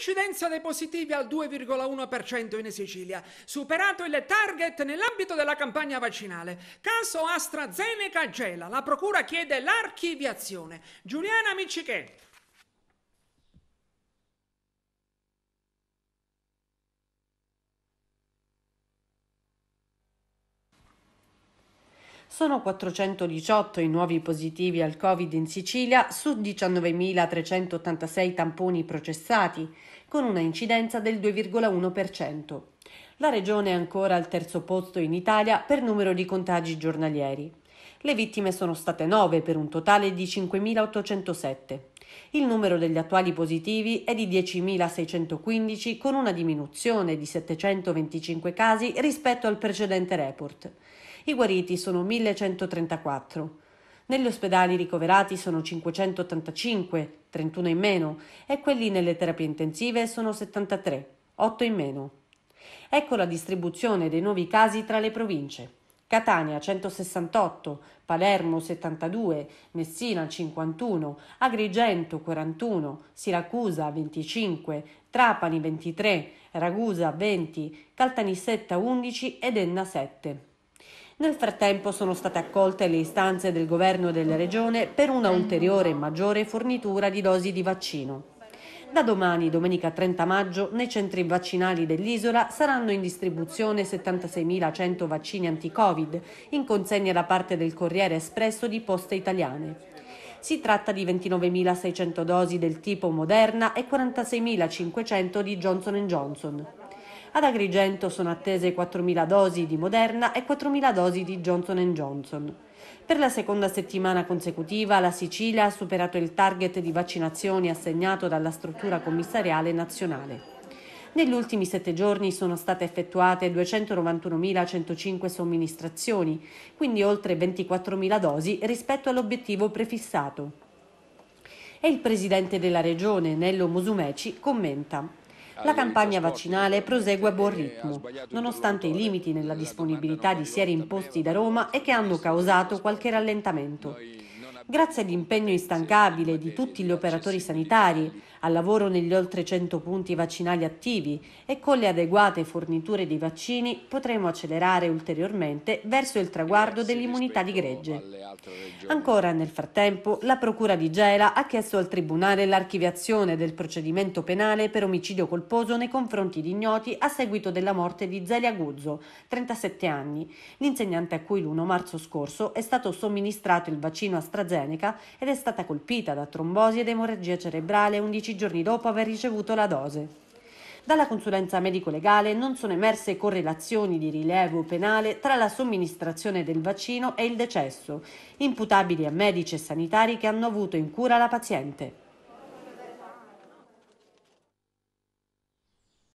incidenza dei positivi al 2,1% in Sicilia, superato il target nell'ambito della campagna vaccinale. Caso AstraZeneca gela, la procura chiede l'archiviazione. Giuliana Micichet. Sono 418 i nuovi positivi al Covid in Sicilia su 19.386 tamponi processati, con una incidenza del 2,1%. La regione è ancora al terzo posto in Italia per numero di contagi giornalieri. Le vittime sono state 9 per un totale di 5.807. Il numero degli attuali positivi è di 10.615 con una diminuzione di 725 casi rispetto al precedente report. I guariti sono 1134. Negli ospedali ricoverati sono 585, 31 in meno, e quelli nelle terapie intensive sono 73, 8 in meno. Ecco la distribuzione dei nuovi casi tra le province. Catania 168, Palermo 72, Messina 51, Agrigento 41, Siracusa 25, Trapani 23, Ragusa 20, Caltanissetta 11 ed Enna 7. Nel frattempo sono state accolte le istanze del governo della regione per una ulteriore e maggiore fornitura di dosi di vaccino. Da domani, domenica 30 maggio, nei centri vaccinali dell'isola saranno in distribuzione 76.100 vaccini anti-Covid, in consegna da parte del Corriere Espresso di Poste Italiane. Si tratta di 29.600 dosi del tipo Moderna e 46.500 di Johnson Johnson. Ad Agrigento sono attese 4.000 dosi di Moderna e 4.000 dosi di Johnson Johnson. Per la seconda settimana consecutiva la Sicilia ha superato il target di vaccinazioni assegnato dalla struttura commissariale nazionale. Negli ultimi sette giorni sono state effettuate 291.105 somministrazioni, quindi oltre 24.000 dosi rispetto all'obiettivo prefissato. E il presidente della regione, Nello Musumeci, commenta. La campagna vaccinale prosegue a buon ritmo, nonostante i limiti nella disponibilità di sieri imposti da Roma e che hanno causato qualche rallentamento. Grazie all'impegno instancabile di tutti gli operatori sanitari, al lavoro negli oltre 100 punti vaccinali attivi e con le adeguate forniture di vaccini potremo accelerare ulteriormente verso il traguardo eh, dell'immunità di gregge. Ancora nel frattempo la Procura di Gela ha chiesto al Tribunale l'archiviazione del procedimento penale per omicidio colposo nei confronti di ignoti a seguito della morte di Zelia Guzzo, 37 anni, l'insegnante a cui l'1 marzo scorso è stato somministrato il vaccino AstraZeneca ed è stata colpita da trombosi ed emorragia cerebrale 11 10 giorni dopo aver ricevuto la dose. Dalla consulenza medico-legale non sono emerse correlazioni di rilievo penale tra la somministrazione del vaccino e il decesso, imputabili a medici e sanitari che hanno avuto in cura la paziente.